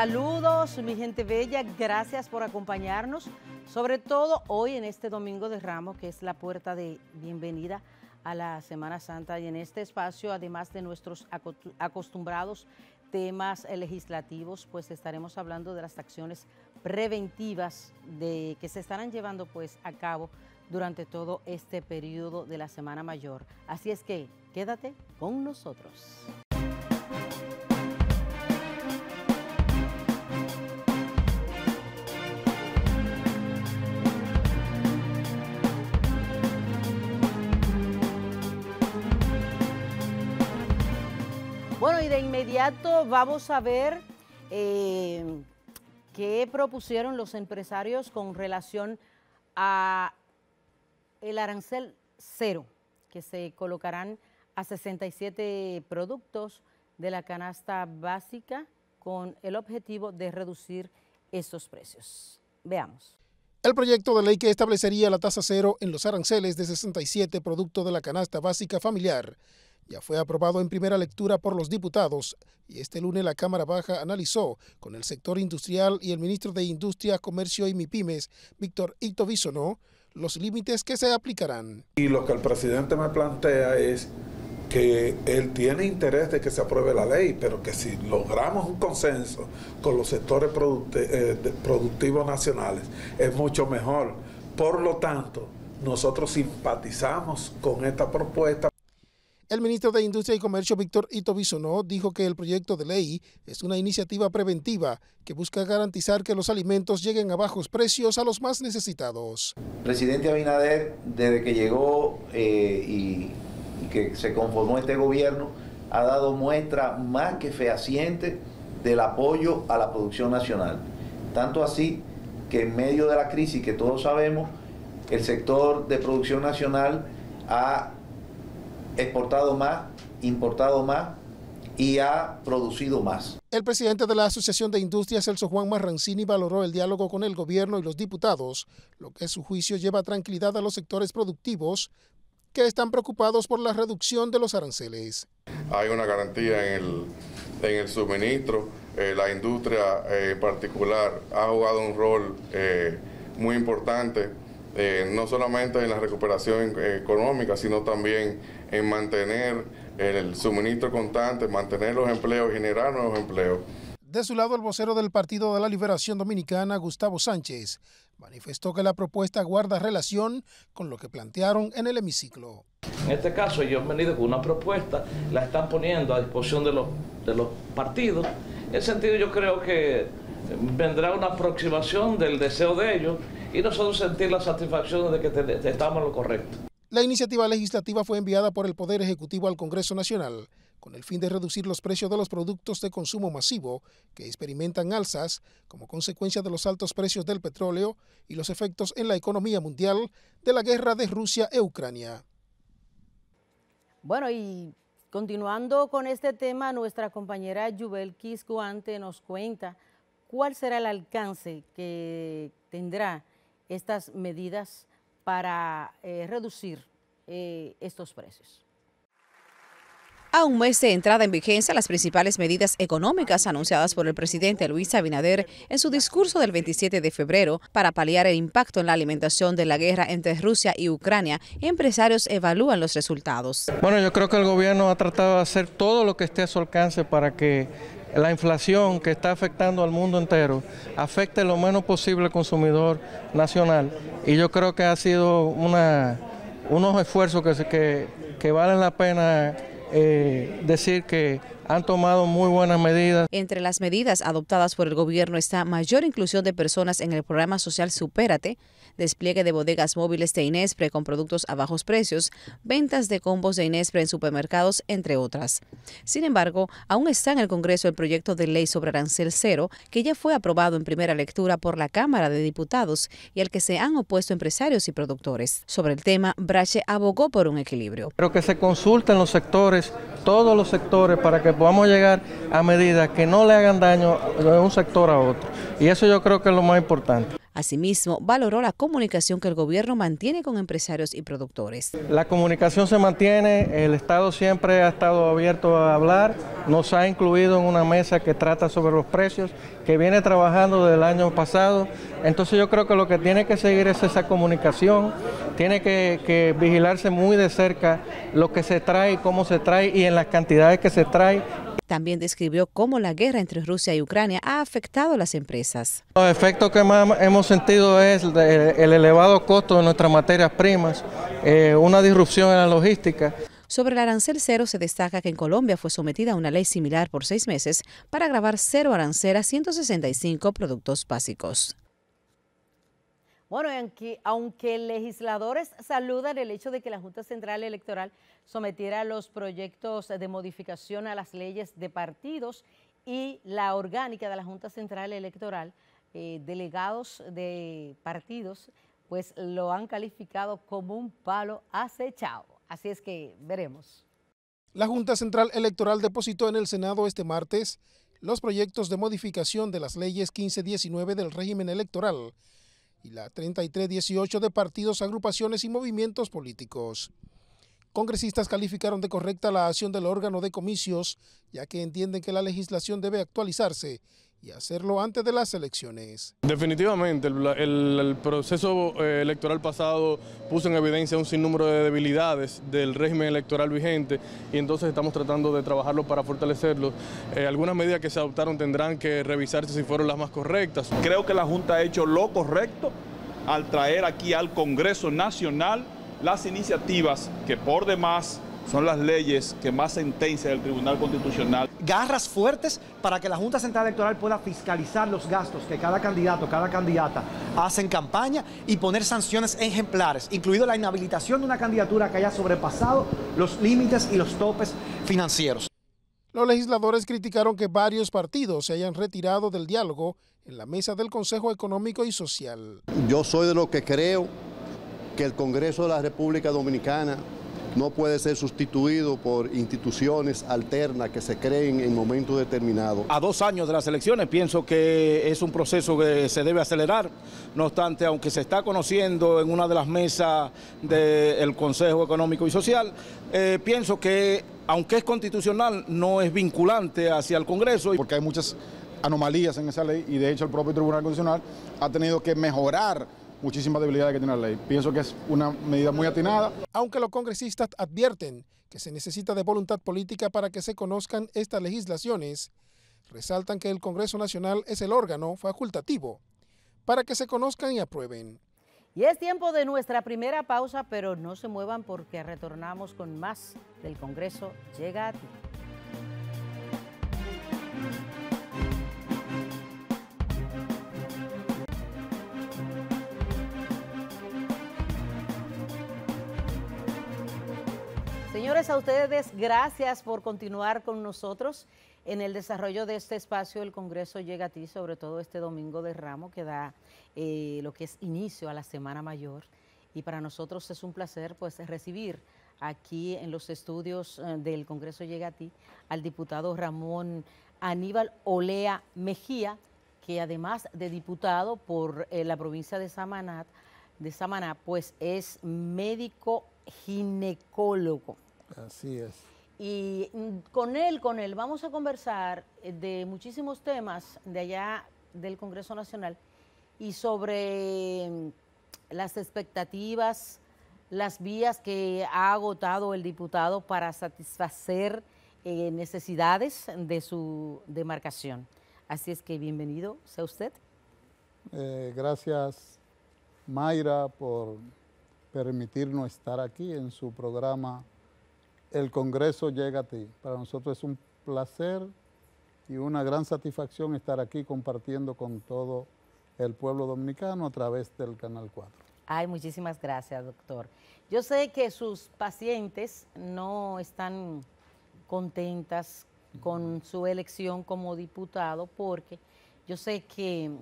Saludos, mi gente bella, gracias por acompañarnos, sobre todo hoy en este Domingo de Ramos, que es la puerta de bienvenida a la Semana Santa y en este espacio, además de nuestros acostumbrados temas legislativos, pues estaremos hablando de las acciones preventivas que se estarán llevando pues a cabo durante todo este periodo de la Semana Mayor. Así es que quédate con nosotros. de inmediato vamos a ver eh, qué propusieron los empresarios con relación a el arancel cero que se colocarán a 67 productos de la canasta básica con el objetivo de reducir esos precios. Veamos. El proyecto de ley que establecería la tasa cero en los aranceles de 67 productos de la canasta básica familiar ya fue aprobado en primera lectura por los diputados y este lunes la Cámara Baja analizó con el sector industrial y el ministro de Industria, Comercio y MIPIMES, Víctor Hito los límites que se aplicarán. Y lo que el presidente me plantea es que él tiene interés de que se apruebe la ley, pero que si logramos un consenso con los sectores eh, productivos nacionales, es mucho mejor. Por lo tanto, nosotros simpatizamos con esta propuesta el ministro de Industria y Comercio, Víctor Ito Bisonó, dijo que el proyecto de ley es una iniciativa preventiva que busca garantizar que los alimentos lleguen a bajos precios a los más necesitados. Presidente Abinader, desde que llegó eh, y, y, que se conformó este gobierno, ha dado muestra más que fehaciente del apoyo a la producción nacional. Tanto así que en medio de la crisis que todos sabemos, el sector de producción nacional ha exportado más, importado más y ha producido más. El presidente de la Asociación de Industrias, Celso Juan Marrancini, valoró el diálogo con el gobierno y los diputados, lo que a su juicio lleva tranquilidad a los sectores productivos que están preocupados por la reducción de los aranceles. Hay una garantía en el, suministro. Eh, la industria eh, particular ha jugado un rol eh, muy importante, no solamente en la recuperación económica, sino también en mantener el suministro constante, mantener los empleos, generar nuevos empleos. De su lado, el vocero del Partido de la Liberación Dominicana, Gustavo Sánchez, manifestó que la propuesta guarda relación con lo que plantearon en el hemiciclo. En este caso, ellos han venido con una propuesta, la están poniendo a disposición de los, partidos. En ese sentido, yo creo que vendrá una aproximación del deseo de ellos y nosotros sentir la satisfacción de que estamos en lo correcto. La iniciativa legislativa fue enviada por el Poder Ejecutivo al Congreso Nacional con el fin de reducir los precios de los productos de consumo masivo que experimentan alzas como consecuencia de los altos precios del petróleo y los efectos en la economía mundial de la guerra de Rusia e Ucrania. Bueno, y continuando con este tema, nuestra compañera Yubel Kisguante nos cuenta cuál será el alcance que tendrá estas medidas para eh, reducir eh, estos precios. A un mes de entrada en vigencia, las principales medidas económicas anunciadas por el presidente Luis Abinader en su discurso del 27 de febrero para paliar el impacto en la alimentación de la guerra entre Rusia y Ucrania, empresarios evalúan los resultados. Bueno, yo creo que el gobierno ha tratado de hacer todo lo que esté a su alcance para que la inflación que está afectando al mundo entero afecte lo menos posible al consumidor nacional. Y yo creo que ha sido una, unos esfuerzos que, que, valen la pena eh, decir que han tomado muy buenas medidas. Entre las medidas adoptadas por el gobierno está mayor inclusión de personas en el programa social Supérate, despliegue de bodegas móviles de Inespre con productos a bajos precios, ventas de combos de Inespre en supermercados, entre otras. Sin embargo, aún está en el Congreso el proyecto de ley sobre arancel cero, que ya fue aprobado en primera lectura por la Cámara de Diputados y al que se han opuesto empresarios y productores. Sobre el tema, Brache abogó por un equilibrio. Pero que se consulten los sectores, todos los sectores, para que pues vamos a llegar a medidas que no le hagan daño de un sector a otro. Y eso yo creo que es lo más importante. Asimismo, valoró la comunicación que el gobierno mantiene con empresarios y productores. La comunicación se mantiene, el Estado siempre ha estado abierto a hablar, nos ha incluido en una mesa que trata sobre los precios, que viene trabajando desde el año pasado. Entonces yo creo que lo que tiene que seguir es esa comunicación, tiene que, que vigilarse muy de cerca lo que se trae, cómo se trae y en las cantidades que se trae también describió cómo la guerra entre Rusia y Ucrania ha afectado a las empresas. Los efectos que más hemos sentido es el elevado costo de nuestras materias primas, eh, una disrupción en la logística. Sobre el arancel cero se destaca que en Colombia fue sometida a una ley similar por seis meses para grabar cero arancel a 165 productos básicos. Bueno, aunque, aunque, legisladores saludan el hecho de que la Junta Central Electoral sometiera los proyectos de modificación a las leyes de partidos y la orgánica de la Junta Central Electoral, eh, delegados de partidos, pues lo han calificado como un palo acechado. Así es que veremos. La Junta Central Electoral depositó en el Senado este martes los proyectos de modificación de las leyes 1519 del régimen electoral y la 3318 de partidos, agrupaciones y movimientos políticos. Congresistas calificaron de correcta la acción del órgano de comicios, ya que entienden que la legislación debe actualizarse y hacerlo antes de las elecciones. Definitivamente, el, proceso eh, electoral pasado puso en evidencia un sinnúmero de debilidades del régimen electoral vigente y entonces estamos tratando de trabajarlo para fortalecerlo. Eh, algunas medidas que se adoptaron tendrán que revisarse si fueron las más correctas. Creo que la Junta ha hecho lo correcto al traer aquí al Congreso Nacional las iniciativas que por demás son las leyes que más sentencia del Tribunal Constitucional. Garras fuertes para que la Junta Central Electoral pueda fiscalizar los gastos que cada candidato, cada candidata hace en campaña y poner sanciones ejemplares, incluido la inhabilitación de una candidatura que haya sobrepasado los límites y los topes financieros. Los legisladores criticaron que varios partidos se hayan retirado del diálogo en la mesa del Consejo Económico y Social. Yo soy de los que creo que el Congreso de la República Dominicana no puede ser sustituido por instituciones alternas que se creen en momentos determinados. A dos años de las elecciones pienso que es un proceso que se debe acelerar, no obstante, aunque se está conociendo en una de las mesas del Consejo Económico y Social, eh, pienso que aunque es constitucional, no es vinculante hacia el Congreso. Porque hay muchas anomalías en esa ley y de hecho el propio Tribunal Constitucional ha tenido que mejorar muchísimas debilidades que tiene la ley. Pienso que es una medida muy atinada. Aunque los congresistas advierten que se necesita de voluntad política para que se conozcan estas legislaciones, resaltan que el Congreso Nacional es el órgano facultativo para que se conozcan y aprueben. Y es tiempo de nuestra primera pausa, pero no se muevan porque retornamos con más del Congreso. Llega a ti. Señores, a ustedes gracias por continuar con nosotros en el desarrollo de este espacio. El Congreso llega a ti, sobre todo este domingo de ramo que da eh, lo que es inicio a la Semana Mayor. Y para nosotros es un placer pues recibir aquí en los estudios eh, del Congreso llega a ti al diputado Ramón Aníbal Olea Mejía, que además de diputado por eh, la provincia de Samaná, de Samaná, pues es médico ginecólogo. Así es. Y mm, con él, con él, vamos a conversar eh, de muchísimos temas de allá del Congreso Nacional y sobre mm, las expectativas, las vías que ha agotado el diputado para satisfacer eh, necesidades de su demarcación. Así es que bienvenido sea usted. Eh, gracias, Mayra, por permitirnos estar aquí en su programa El Congreso llega a ti. Para nosotros es un placer y una gran satisfacción estar aquí compartiendo con todo el pueblo dominicano a través del Canal 4. Ay, muchísimas gracias, doctor. Yo sé que sus pacientes no están contentas con su elección como diputado porque yo sé que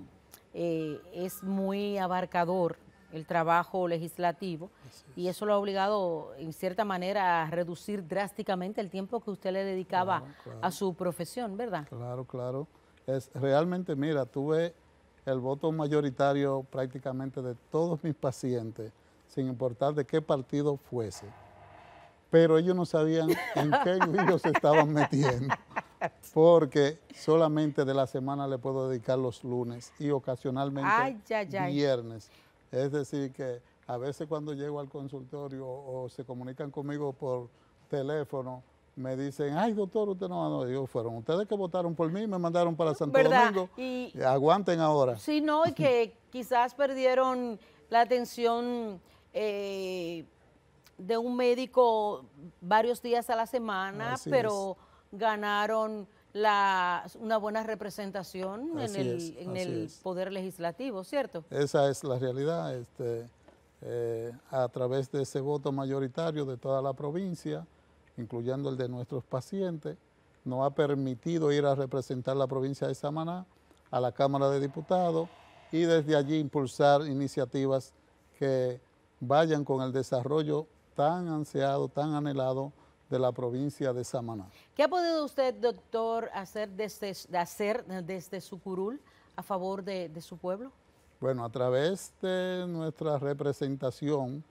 eh, es muy abarcador el trabajo legislativo y eso lo ha obligado en cierta manera a reducir drásticamente el tiempo que usted le dedicaba a su profesión, ¿verdad? Claro, claro. Es realmente, mira, tuve el voto mayoritario prácticamente de todos mis pacientes, sin importar de qué partido fuese. Pero ellos no sabían en qué ellos se estaban metiendo, porque solamente de la semana le puedo dedicar los lunes y ocasionalmente viernes. Es decir, que a veces cuando llego al consultorio o se comunican conmigo por teléfono, me dicen, ay doctor, usted no fueron ustedes que votaron por mí, me mandaron para Santo Domingo. Y, Aguanten ahora. Sí, no, y que quizás perdieron la atención eh, de un médico varios días a la semana, pero ganaron una buena representación en el, poder legislativo, ¿cierto? Esa es la realidad. Este, eh, a través de ese voto mayoritario de toda la provincia, incluyendo el de nuestros pacientes, nos ha permitido ir a representar la provincia de Samaná a la Cámara de Diputados y desde allí impulsar iniciativas que vayan con el desarrollo tan ansiado, tan anhelado de la provincia de Samaná. ¿Qué ha podido usted, doctor, hacer desde, hacer desde su curul a favor de, su pueblo? Bueno, a través de nuestra representación,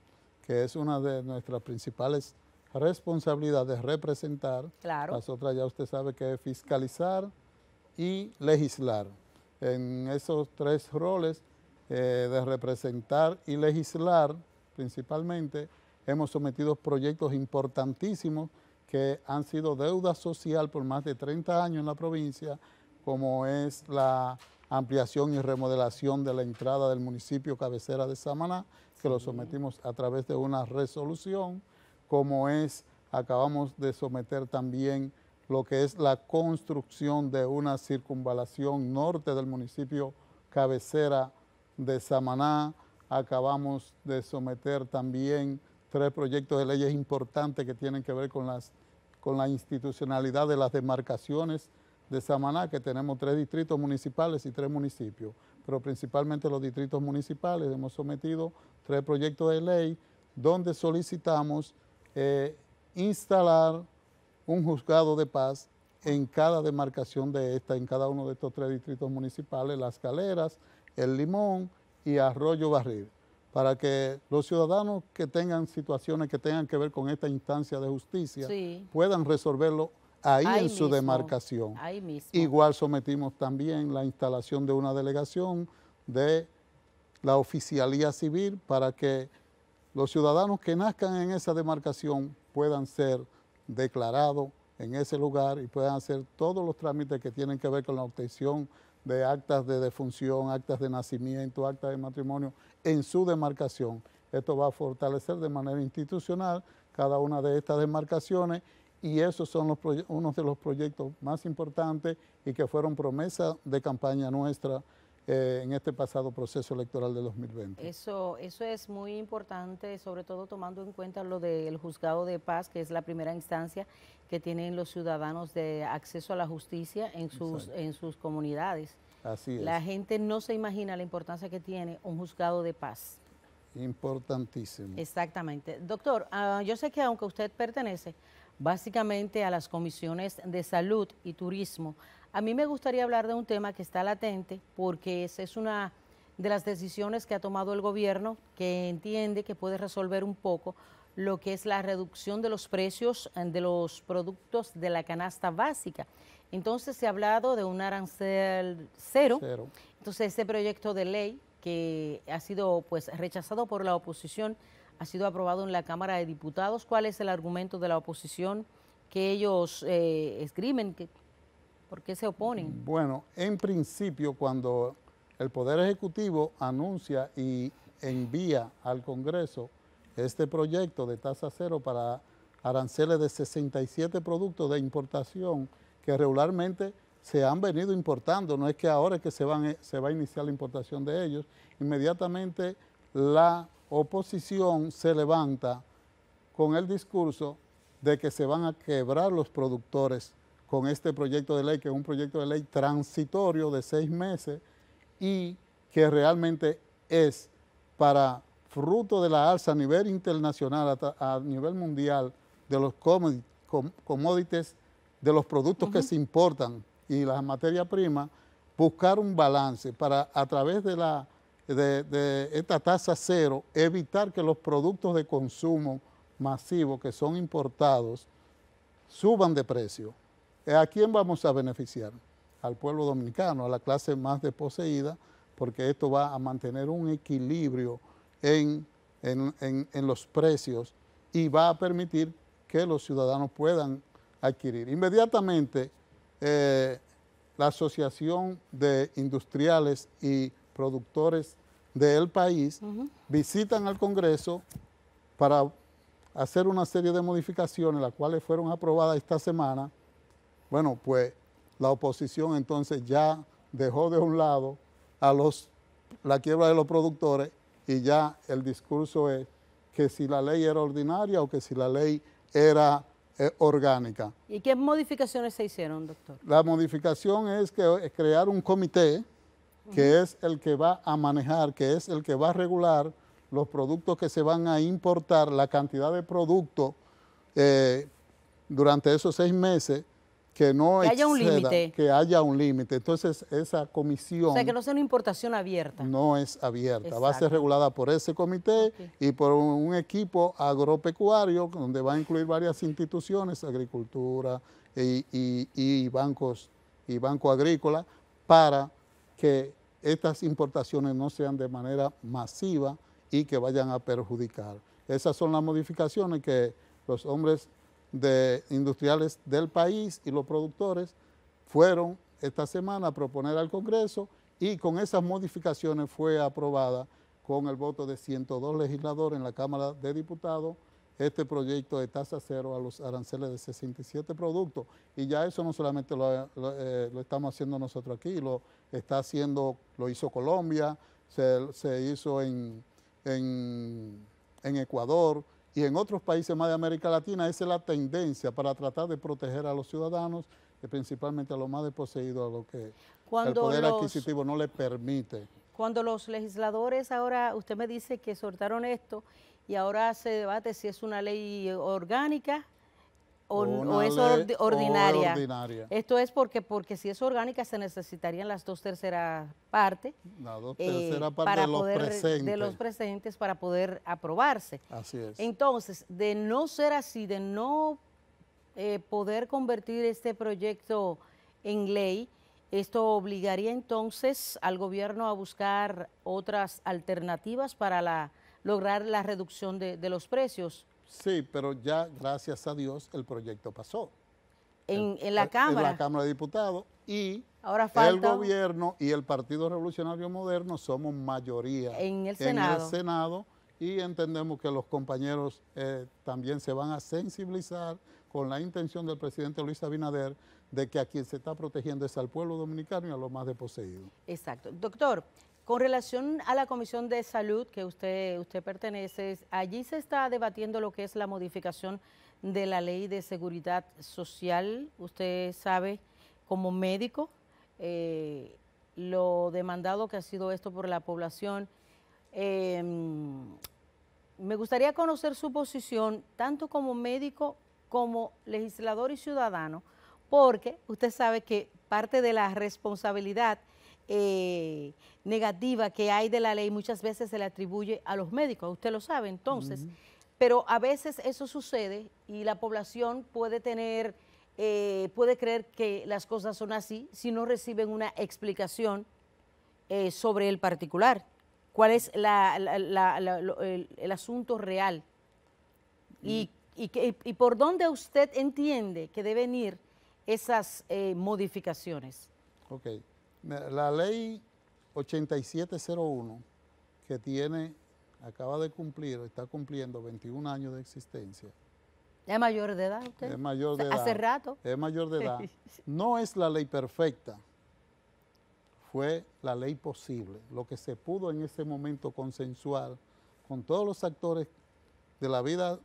que es una de nuestras principales responsabilidades, representar. Claro. Las otras ya usted sabe que es fiscalizar y legislar. En esos tres roles eh, de representar y legislar, principalmente, hemos sometido proyectos importantísimos que han sido deuda social por más de 30 años en la provincia, como es la ampliación y remodelación de la entrada del municipio cabecera de Samaná, que lo sometimos a través de una resolución, como es, acabamos de someter también lo que es la construcción de una circunvalación norte del municipio cabecera de Samaná, acabamos de someter también tres proyectos de leyes importantes que tienen que ver con, las, con la institucionalidad de las demarcaciones de Samaná, que tenemos tres distritos municipales y tres municipios, pero principalmente los distritos municipales hemos sometido tres proyectos de ley donde solicitamos eh, instalar un juzgado de paz en cada demarcación de esta, en cada uno de estos tres distritos municipales, Las Caleras, El Limón y Arroyo Barril para que los ciudadanos que tengan situaciones que tengan que ver con esta instancia de justicia puedan resolverlo ahí, en su demarcación. Ahí Igual sometimos también la instalación de una delegación de la oficialía civil para que los ciudadanos que nazcan en esa demarcación puedan ser declarados en ese lugar y puedan hacer todos los trámites que tienen que ver con la obtención de actas de defunción, actas de nacimiento, actas de matrimonio en su demarcación. Esto va a fortalecer de manera institucional cada una de estas demarcaciones y esos son los unos de los proyectos más importantes y que fueron promesa de campaña nuestra eh, en este pasado proceso electoral de 2020. Eso, eso es muy importante, sobre todo tomando en cuenta lo del juzgado de paz, que es la primera instancia que tienen los ciudadanos de acceso a la justicia en sus, en sus comunidades. Así La gente no se imagina la importancia que tiene un juzgado de paz. Importantísimo. Exactamente. Doctor, ah, yo sé que aunque usted pertenece básicamente a las comisiones de salud y turismo, a mí me gustaría hablar de un tema que está latente porque esa es una de las decisiones que ha tomado el gobierno que entiende que puede resolver un poco lo que es la reducción de los precios eh, de los productos de la canasta básica. Entonces se ha hablado de un arancel cero. Entonces este proyecto de ley que ha sido pues rechazado por la oposición ha sido aprobado en la Cámara de Diputados. ¿Cuál es el argumento de la oposición que ellos eh, escriben ¿Por qué se oponen? Bueno, en principio cuando el Poder Ejecutivo anuncia y envía al Congreso este proyecto de tasa cero para aranceles de 67 productos de importación que regularmente se han venido importando, no es que ahora es que se, se va a iniciar la importación de ellos, inmediatamente la oposición se levanta con el discurso de que se van a quebrar los productores con este proyecto de ley, que es un proyecto de ley transitorio de seis meses y que realmente es para fruto de la alza a nivel internacional, a, nivel mundial, de los commodities, de los productos que se importan y las materias prima, buscar un balance para a través de, la, de esta tasa cero evitar que los productos de consumo masivo que son importados suban de precio. Eh, ¿A quién vamos a beneficiar? Al pueblo dominicano, a la clase más desposeída, porque esto va a mantener un equilibrio en, los precios y va a permitir que los ciudadanos puedan adquirir. Inmediatamente, eh, la Asociación de Industriales y Productores del país visitan al Congreso para hacer una serie de modificaciones, las cuales fueron aprobadas esta semana, bueno, pues la oposición entonces ya dejó de un lado a los, la quiebra de los productores y ya el discurso es que si la ley era ordinaria o que si la ley era eh, orgánica. ¿Y qué modificaciones se hicieron, doctor? La modificación es eh, crear un comité que es el que va a manejar, que es el que va a regular los productos que se van a importar, la cantidad de productos eh, durante esos seis meses que no haya un límite. Que haya un límite. Entonces, esa comisión... O sea, que no sea una importación abierta. No es abierta. Va a ser regulada por ese comité y por un equipo agropecuario donde va a incluir varias instituciones, agricultura y, y bancos y banco agrícola, para que estas importaciones no sean de manera masiva y que vayan a perjudicar. Esas son las modificaciones que los hombres de industriales del país y los productores fueron esta semana a proponer al Congreso y con esas modificaciones fue aprobada con el voto de 102 legisladores en la Cámara de Diputados este proyecto de tasa cero a los aranceles de 67 productos. Y ya eso no solamente eh, lo, estamos haciendo nosotros aquí, lo está haciendo, lo hizo Colombia, se, hizo en, en Ecuador, y en otros países más de América Latina, esa es la tendencia para tratar de proteger a los ciudadanos, y principalmente a los más desposeídos, a lo que el poder adquisitivo no le permite. Cuando los legisladores ahora, usted me dice que soltaron esto y ahora se debate si es una ley orgánica o, es ordinaria. Esto es porque, porque si es orgánica se necesitarían las dos terceras partes. Eh, para de, los poder, de los presentes para poder aprobarse. Entonces, de no ser así, de no eh, poder convertir este proyecto en ley, esto obligaría entonces al gobierno a buscar otras alternativas para lograr la reducción de los precios. Sí, pero ya, gracias a Dios, el proyecto pasó. En, en, la Cámara. En la Cámara de Diputados. Y Ahora falta... el gobierno y el Partido Revolucionario Moderno somos mayoría en el Senado. y entendemos que los compañeros eh, también se van a sensibilizar con la intención del presidente Luis Abinader de que a quien se está protegiendo es al pueblo dominicano y a los más desposeídos. Exacto. Doctor, con relación a la Comisión de Salud que usted, usted pertenece, allí se está debatiendo lo que es la modificación de la ley de seguridad social. Usted sabe, como médico, eh, lo demandado que ha sido esto por la población. Em, me gustaría conocer su posición, tanto como médico como legislador y ciudadano, porque usted sabe que parte de la responsabilidad eh, negativa que hay de la ley muchas veces se le atribuye a los médicos, usted lo sabe entonces, pero a veces eso sucede y la población puede tener, eh, puede creer que las cosas son así si no reciben una explicación eh, sobre el particular, cuál es el, asunto real y, mm. y, por dónde usted entiende que deben ir esas modificaciones. Okay la ley 8701 que tiene, acaba de cumplir, está cumpliendo 21 años de existencia. ¿Es mayor de edad usted? Es mayor de edad. Hace rato. Es mayor de edad. No es la ley perfecta, fue la ley posible, lo que se pudo en ese momento consensuar con todos los actores de la vida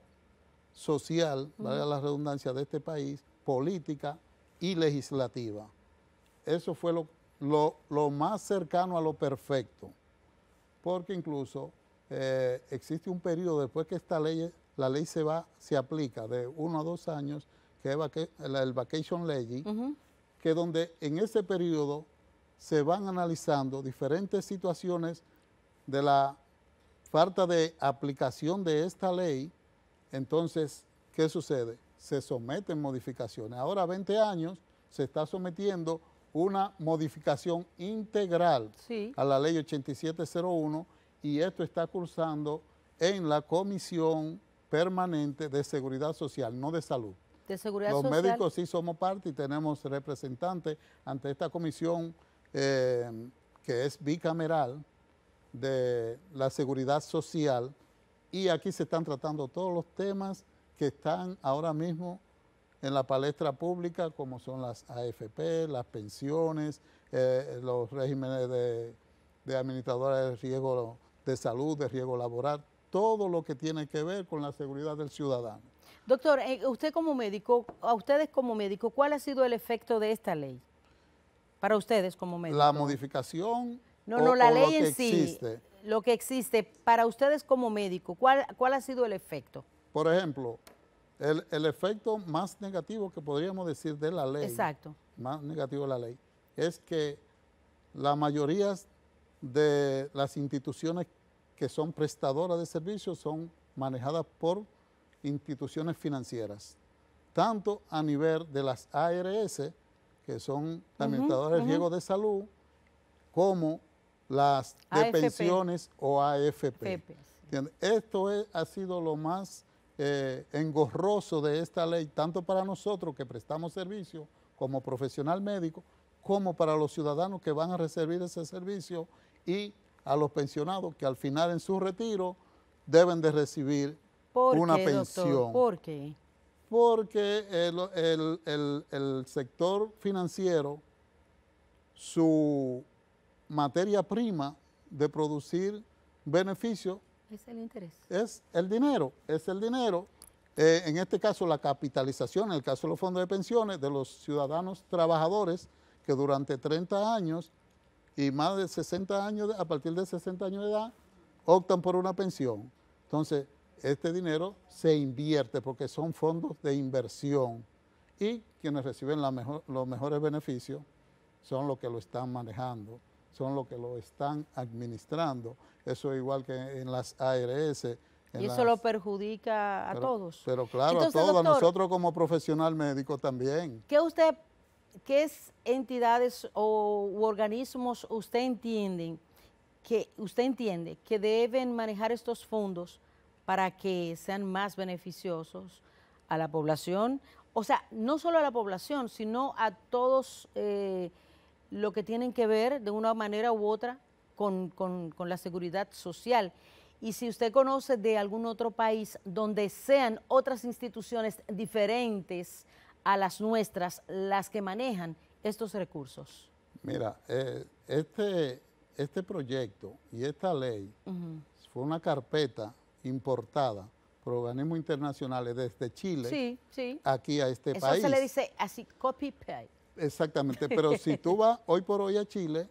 social, la redundancia, de este país, política y legislativa. Eso fue lo lo, más cercano a lo perfecto, porque incluso eh, existe un periodo después que esta ley, la ley se va, se aplica de uno a dos años, que es el vacation ley, que donde en ese periodo se van analizando diferentes situaciones de la falta de aplicación de esta ley, entonces, ¿qué sucede? Se someten modificaciones. Ahora, 20 años, se está sometiendo una modificación integral a la ley 8701 y esto está cursando en la Comisión Permanente de Seguridad Social, no de Salud. De Seguridad Los médicos sí somos parte y tenemos representantes ante esta comisión eh, que es bicameral de la seguridad social y aquí se están tratando todos los temas que están ahora mismo en la palestra pública, como son las AFP, las pensiones, eh, los regímenes de, de administradores de riesgo de salud, de riesgo laboral, todo lo que tiene que ver con la seguridad del ciudadano. Doctor, eh, usted como médico, a ustedes como médico, ¿cuál ha sido el efecto de esta ley? Para ustedes como médico. La modificación. No, no, la ley Existe. Lo que existe. Para ustedes como médico, ¿cuál, ¿cuál ha sido el efecto? Por ejemplo, el, efecto más negativo que podríamos decir de la ley, más negativo de la ley, es que la mayoría de las instituciones que son prestadoras de servicios son manejadas por instituciones financieras, tanto a nivel de las ARS, que son administradores de Riesgo de Salud, como las de pensiones o AFP. Esto ha sido lo más eh, engorroso de esta ley, tanto para nosotros que prestamos servicio como profesional médico, como para los ciudadanos que van a recibir ese servicio y a los pensionados que al final en su retiro deben de recibir una pensión. ¿Por qué? Porque el, el sector financiero, su materia prima de producir beneficios es el interés. Es el dinero, es el dinero. Eh, en este caso, la capitalización, en el caso de los fondos de pensiones, de los ciudadanos trabajadores que durante 30 años y más de 60 años, a partir de 60 años de edad, optan por una pensión. Entonces, este dinero se invierte porque son fondos de inversión y quienes reciben los mejores beneficios son los que lo están manejando son los que lo están administrando. Eso es igual que en las ARS. y eso lo perjudica a todos. Pero claro, a todos, a nosotros como profesional médico también. ¿Qué usted, qué entidades o u organismos usted entiende que usted entiende que deben manejar estos fondos para que sean más beneficiosos a la población? O sea, no solo a la población, sino a todos eh, lo que tienen que ver de una manera u otra con, la seguridad social. Y si usted conoce de algún otro país donde sean otras instituciones diferentes a las nuestras las que manejan estos recursos. Mira, eh, este, este proyecto y esta ley fue una carpeta importada por organismos internacionales desde Chile sí, aquí a este país. Eso se le dice así, copy-paste. Exactamente, pero si tú vas hoy por hoy a Chile,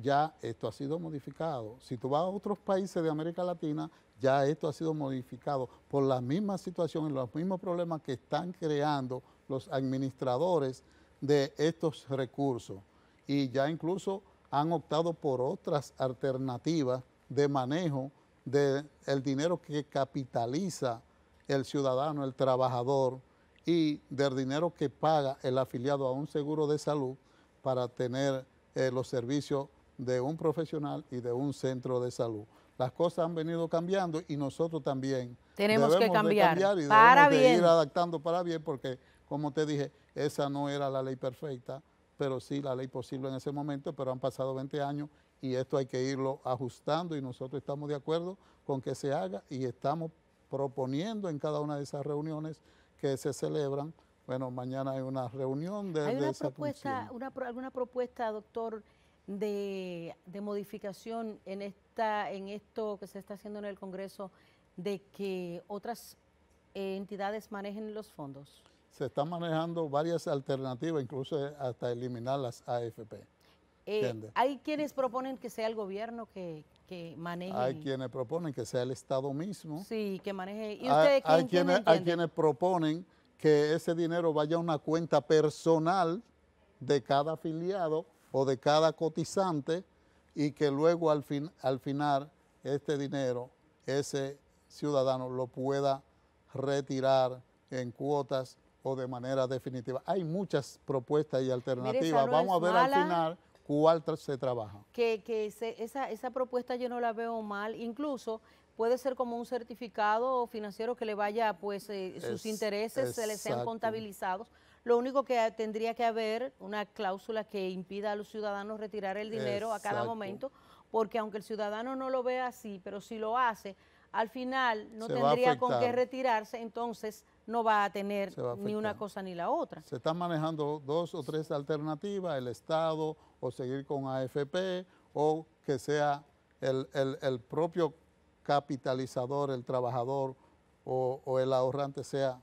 ya esto ha sido modificado. Si tú vas a otros países de América Latina, ya esto ha sido modificado por la misma situación los mismos problemas que están creando los administradores de estos recursos. Y ya incluso han optado por otras alternativas de manejo del dinero que capitaliza el ciudadano, el trabajador, y del dinero que paga el afiliado a un seguro de salud para tener eh, los servicios de un profesional y de un centro de salud. Las cosas han venido cambiando y nosotros también tenemos que cambiar, y para debemos ir adaptando para bien porque, como te dije, esa no era la ley perfecta, pero sí la ley posible en ese momento, pero han pasado 20 años y esto hay que irlo ajustando y nosotros estamos de acuerdo con que se haga y estamos proponiendo en cada una de esas reuniones que se celebran. Bueno, mañana hay una reunión de... ¿Hay una propuesta, alguna propuesta, doctor, de, modificación en, esta, en esto que se está haciendo en el Congreso de que otras eh, entidades manejen los fondos? Se están manejando varias alternativas, incluso hasta eliminar las AFP. Eh, hay quienes proponen que sea el gobierno que, que maneje. Hay quienes proponen que sea el Estado mismo. Sí, que maneje. hay, quienes, proponen que ese dinero vaya a una cuenta personal de cada afiliado o de cada cotizante y que luego al, al final este dinero, ese ciudadano lo pueda retirar en cuotas o de manera definitiva. Hay muchas propuestas y alternativas. Vamos a ver al final cuál se trabaja. Que, que esa, esa propuesta yo no la veo mal, incluso puede ser como un certificado financiero que le vaya, pues eh, sus intereses se les sean contabilizados. Lo único que tendría que haber una cláusula que impida a los ciudadanos retirar el dinero a cada momento, porque aunque el ciudadano no lo vea así, pero si lo hace, al final no tendría con qué retirarse, entonces no va a tener ni una cosa ni la otra. Se están manejando dos o tres alternativas, el Estado o seguir con AFP o que sea el, propio capitalizador, el trabajador o, el ahorrante sea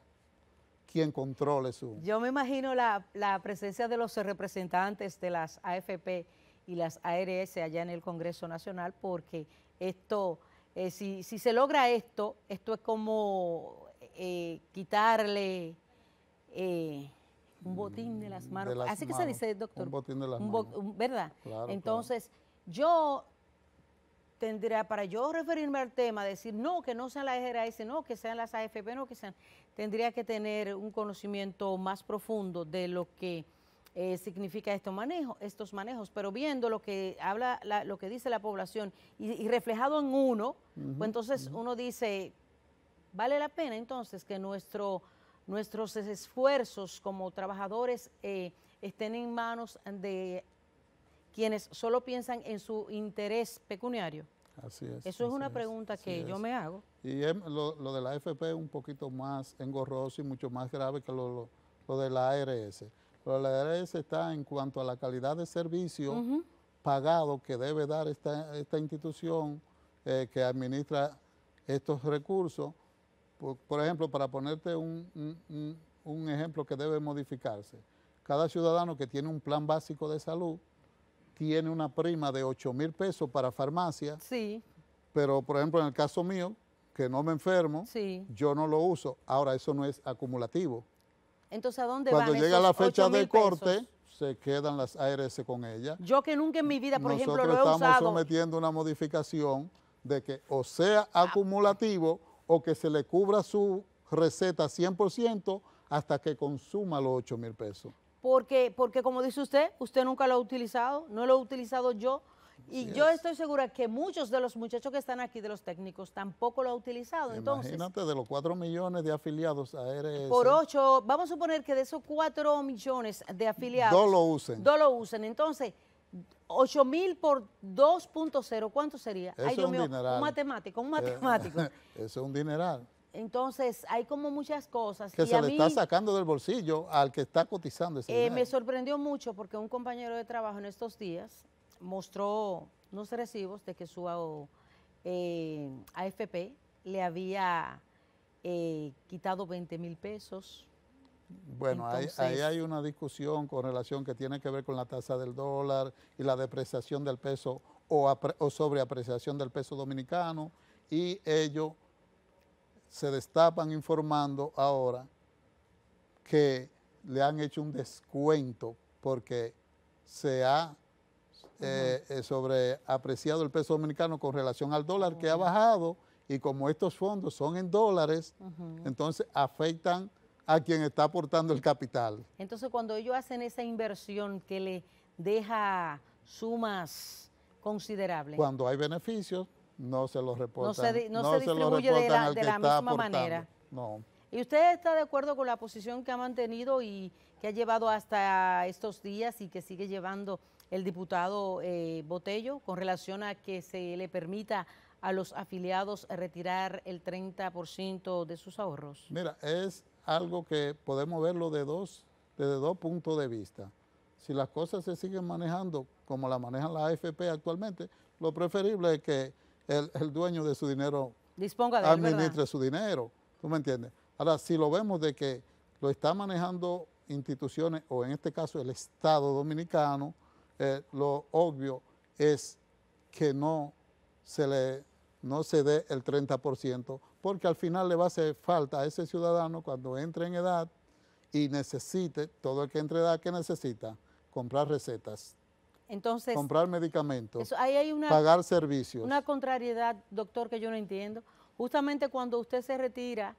quien controle su... Yo me imagino la, presencia de los representantes de las AFP y las ARS allá en el Congreso Nacional porque esto... Eh, si, si, se logra esto, esto es como eh, quitarle eh, un mm, botín de las manos. Así que se dice, doctor. Un botín de las manos. ¿Verdad? Entonces, yo tendría, para yo referirme al tema, decir, no, que no sean las ERAS, no, que sean las AFP, no, que sean, tendría que tener un conocimiento más profundo de lo que eh, significa estos manejos, estos manejos, pero viendo lo que habla, lo que dice la población y, reflejado en uno, pues entonces uno dice, Vale la pena entonces que nuestro, nuestros esfuerzos como trabajadores eh, estén en manos de quienes solo piensan en su interés pecuniario. Así es. Eso es una pregunta que yo me hago. Y lo, de la AFP es un poquito más engorroso y mucho más grave que lo, de la ARS. Lo de la ARS está en cuanto a la calidad de servicio pagado que debe dar esta, esta institución eh, que administra estos recursos por, ejemplo, para ponerte un, ejemplo que debe modificarse, cada ciudadano que tiene un plan básico de salud tiene una prima de 8 mil pesos para farmacia. Sí. Pero, por ejemplo, en el caso mío, que no me enfermo, yo no lo uso. Ahora, eso no es acumulativo. Entonces, ¿a dónde Cuando llega la fecha de corte, se quedan las ARS con ella. Yo que nunca en mi vida, por ejemplo, lo he usado. Nosotros estamos sometiendo una modificación de que o sea acumulativo o que se le cubra su receta 100% hasta que consuma los 8 mil pesos. Porque, porque como dice usted, usted nunca lo ha utilizado, no lo he utilizado yo. Y yo estoy segura que muchos de los muchachos que están aquí, de los técnicos, tampoco lo ha utilizado. Imagínate, de los 4 millones de afiliados a Por 8, vamos a suponer que de esos 4 millones de afiliados. Dos lo usen. Dos lo usen. Entonces, 8 mil por 2.0, ¿cuánto sería? es un dineral. matemático, un eh, matemático. Eso es un dineral. Entonces, hay como muchas cosas. Que se le está sacando del bolsillo al que está cotizando ese eh, Me sorprendió mucho porque un compañero de trabajo en estos días mostró unos recibos de que su eh, AFP le había eh, quitado 20 mil pesos bueno, ahí, hay una discusión con relación que tiene que ver con la tasa del dólar y la depreciación del peso o, sobreapreciación del peso dominicano y ellos se destapan informando ahora que le han hecho un descuento porque se ha eh, eh sobreapreciado el peso dominicano con relación al dólar que ha bajado y como estos fondos son en dólares, entonces afectan a quien está aportando el capital. Entonces, cuando ellos hacen esa inversión que le deja sumas considerables. Cuando hay beneficios, no se los reportan. No se, no distribuye de la, misma manera. No. ¿Y usted está de acuerdo con la posición que ha mantenido y que ha llevado hasta estos días y que sigue llevando el diputado eh, Botello con relación a que se le permita a los afiliados retirar el 30% de sus ahorros? Mira, es algo que podemos verlo de dos, desde dos puntos de vista. Si las cosas se siguen manejando como la manejan la AFP actualmente, lo preferible es que el, dueño de su dinero Disponga de administre su dinero. ¿Tú me entiendes? Ahora, si lo vemos de que lo está manejando instituciones, o en este caso el Estado dominicano, eh, lo obvio es que no se le no se dé el 30% porque al final le va a hacer falta a ese ciudadano cuando entre en edad y necesite, todo el que entre en edad que necesita, comprar recetas. Entonces, comprar medicamentos, hay una, pagar servicios. Una contrariedad, doctor, que yo no entiendo. Justamente cuando usted se retira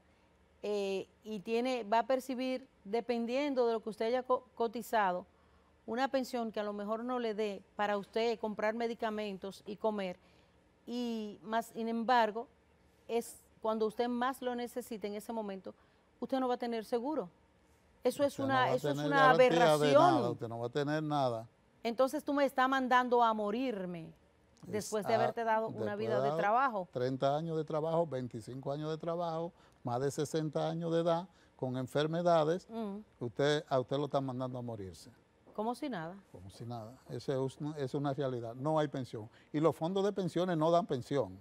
eh, y tiene, va a percibir, dependiendo de lo que usted haya cotizado, una pensión que a lo mejor no le dé para usted comprar medicamentos y comer, y más sin embargo, es cuando usted más lo necesite en ese momento, usted no va a tener seguro. Eso es una, eso es una aberración. usted no va a tener nada. Entonces tú me estás mandando a morirme después de haberte dado una vida de, trabajo. 30 años de trabajo, 25 años de trabajo, más de 60 años de edad, con enfermedades, mm. usted, a usted lo está mandando a morirse. Como si nada. Como si nada. Esa es, es, una realidad. No hay pensión. Y los fondos de pensiones no dan pensión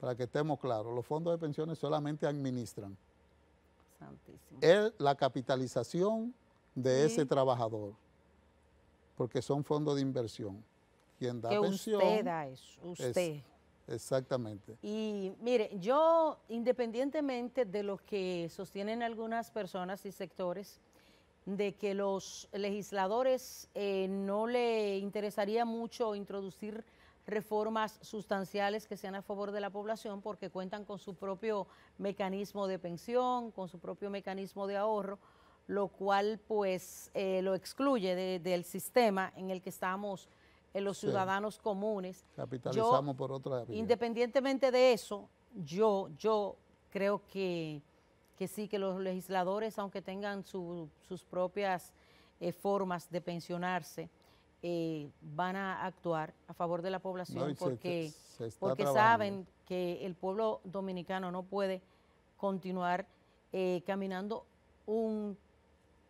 para que estemos claros, los fondos de pensiones solamente administran Santísimo. la capitalización de ese trabajador, porque son fondos de inversión. Quien da pensión. Usted da eso, usted. exactamente. Y mire, yo, independientemente de lo que sostienen algunas personas y sectores, de que los legisladores eh, no le interesaría mucho introducir reformas sustanciales que sean a favor de la población porque cuentan con su propio mecanismo de pensión, con su propio mecanismo de ahorro, lo cual pues eh, lo excluye del sistema en el que estamos eh, los ciudadanos comunes. Capitalizamos por otra Independientemente de eso, yo, yo creo que, sí, que los legisladores, aunque tengan su, sus propias eh, formas de pensionarse, eh, van a actuar a favor de la población porque, porque saben que el pueblo dominicano no puede continuar eh, caminando un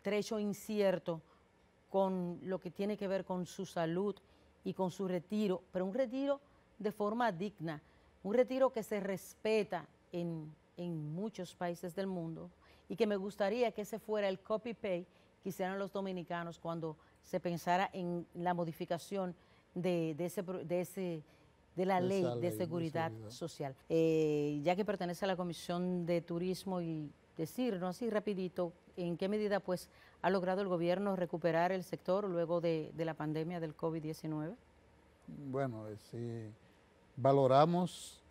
trecho incierto con lo que tiene que ver con su salud y con su retiro, pero un retiro de forma digna, un retiro que se respeta en, en muchos países del mundo y que me gustaría que ese fuera el copy-pay que hicieran los dominicanos cuando se pensara en la modificación de, ese, de, la ley, de seguridad, social. Eh, ya que pertenece a la Comisión de Turismo y decirnos así rapidito, ¿en qué medida pues ha logrado el gobierno recuperar el sector luego de, la pandemia del COVID-19? Bueno, eh, si valoramos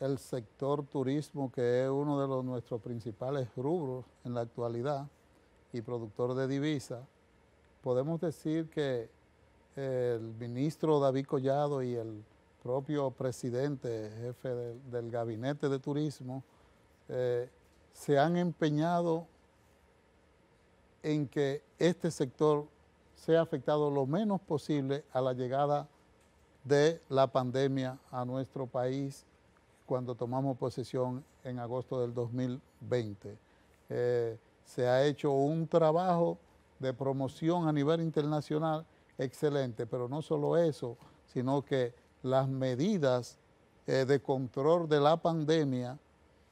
el sector turismo, que es uno de los, nuestros principales rubros en la actualidad y productor de divisas, podemos decir que el ministro David Collado y el propio presidente, jefe del gabinete de turismo, eh, se han empeñado en que este sector sea afectado lo menos posible a la llegada de la pandemia a nuestro país cuando tomamos posesión en agosto del 2020. Eh, se ha hecho un trabajo de promoción a nivel internacional excelente, pero no solo eso, sino que las medidas eh, de control de la pandemia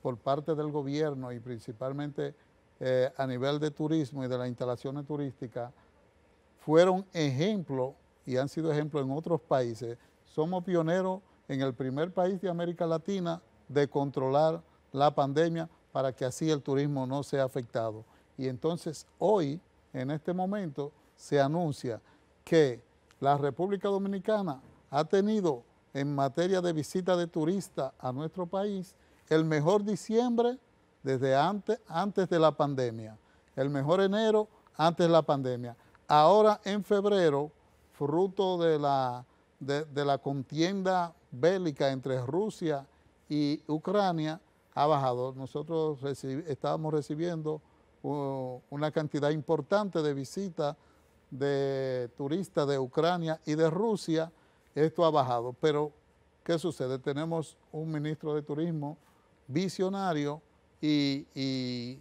por parte del gobierno y principalmente eh, a nivel de turismo y de las instalaciones turísticas fueron ejemplo y han sido ejemplo en otros países. Somos pioneros en el primer país de América Latina de controlar la pandemia para que así el turismo no sea afectado. Y entonces hoy en este momento se anuncia que la República Dominicana ha tenido en materia de visita de turistas a nuestro país el mejor diciembre desde antes, antes de la pandemia, el mejor enero antes de la pandemia. Ahora en febrero, fruto de la, de, la contienda bélica entre Rusia y Ucrania, ha bajado. Nosotros estábamos recibiendo una cantidad importante de visitas de turistas de Ucrania y de Rusia, esto ha bajado. Pero, ¿qué sucede? Tenemos un ministro de Turismo visionario y,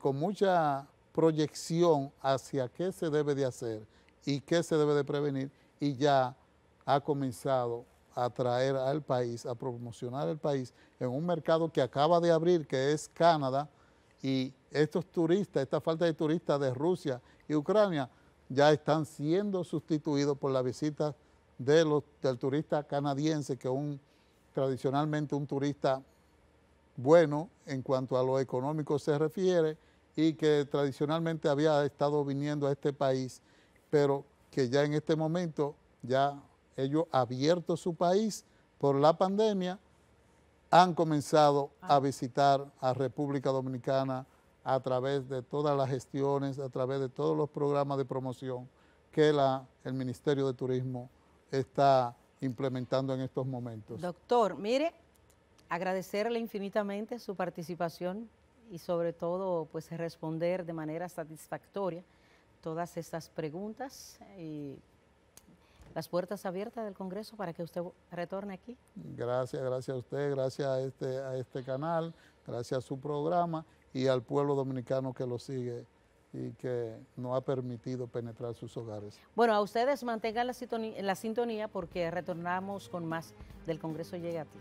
con mucha proyección hacia qué se debe de hacer y qué se debe de prevenir y ya ha comenzado a traer al país, a promocionar el país en un mercado que acaba de abrir, que es Canadá, y estos turistas, esta falta de turistas de Rusia y Ucrania ya están siendo sustituidos por la visita de los, del turista canadiense, que un tradicionalmente un turista bueno en cuanto a lo económico se refiere y que tradicionalmente había estado viniendo a este país, pero que ya en este momento, ya ellos abierto su país por la pandemia, han comenzado ah. a visitar a República Dominicana a través de todas las gestiones, a través de todos los programas de promoción que el Ministerio de Turismo está implementando en estos momentos. Doctor, mire, agradecerle infinitamente su participación y sobre todo pues responder de manera satisfactoria todas estas preguntas y las puertas abiertas del Congreso para que usted retorne aquí. Gracias, gracias a usted, gracias a este, a este canal, gracias a su programa y al pueblo dominicano que lo sigue y que no ha permitido penetrar sus hogares. Bueno, a ustedes mantengan la sintonía, la sintonía porque retornamos con más del Congreso Llega a ti.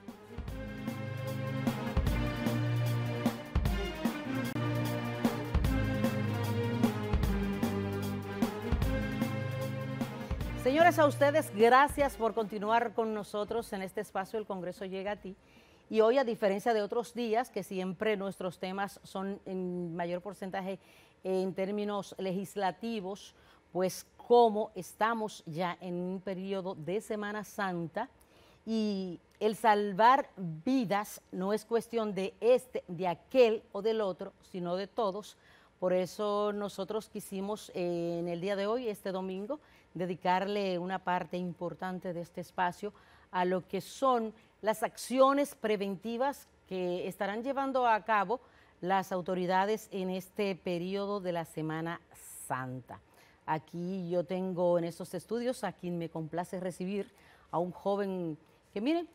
Señores, a ustedes gracias por continuar con nosotros en este espacio. El Congreso llega a ti. Y hoy, a diferencia de otros días, que siempre nuestros temas son en mayor porcentaje en términos legislativos, pues como estamos ya en un periodo de Semana Santa y el salvar vidas no es cuestión de este, de aquel o del otro, sino de todos. Por eso nosotros quisimos eh, en el día de hoy, este domingo, dedicarle una parte importante de este espacio a lo que son las acciones preventivas que estarán llevando a cabo las autoridades en este periodo de la Semana Santa. Aquí yo tengo en estos estudios a quien me complace recibir a un joven que miren,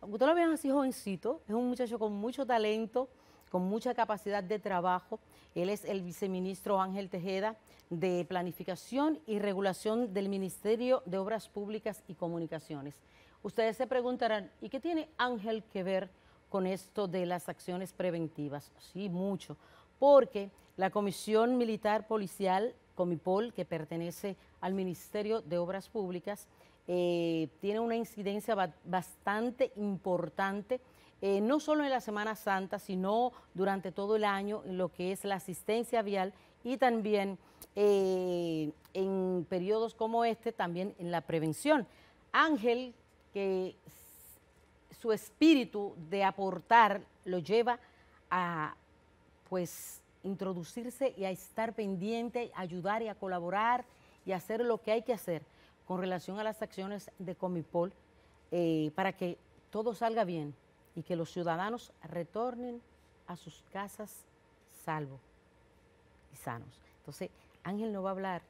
aunque ustedes lo vean así jovencito, es un muchacho con mucho talento, con mucha capacidad de trabajo. Él es el viceministro Ángel Tejeda de Planificación y Regulación del Ministerio de Obras Públicas y Comunicaciones. Ustedes se preguntarán, ¿y qué tiene Ángel que ver con esto de las acciones preventivas? Sí, mucho, porque la Comisión Militar Policial, Comipol, que pertenece al Ministerio de Obras Públicas, eh, tiene una incidencia bastante importante eh, no solo en la Semana Santa, sino durante todo el año en lo que es la asistencia vial y también eh, en periodos como este, también en la prevención. Ángel, que su espíritu de aportar lo lleva a pues introducirse y a estar pendiente, ayudar y a colaborar y hacer lo que hay que hacer con relación a las acciones de Comipol eh, para que todo salga bien y que los ciudadanos retornen a sus casas salvos y sanos. Entonces, Ángel nos va a hablar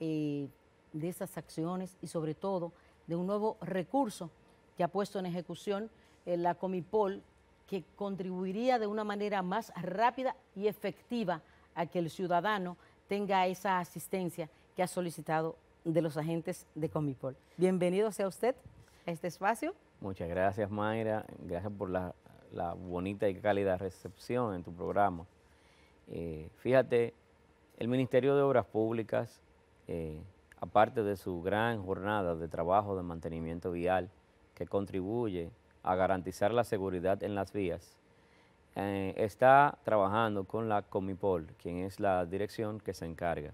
eh, de esas acciones y sobre todo de un nuevo recurso que ha puesto en ejecución eh, la Comipol que contribuiría de una manera más rápida y efectiva a que el ciudadano tenga esa asistencia que ha solicitado de los agentes de Comipol. Bienvenido sea usted a este espacio. Muchas gracias Mayra, gracias por la, bonita y cálida recepción en tu programa. Eh, fíjate, el Ministerio de Obras Públicas, eh, aparte de su gran jornada de trabajo de mantenimiento vial que contribuye a garantizar la seguridad en las vías, eh, está trabajando con la Comipol, quien es la dirección que se encarga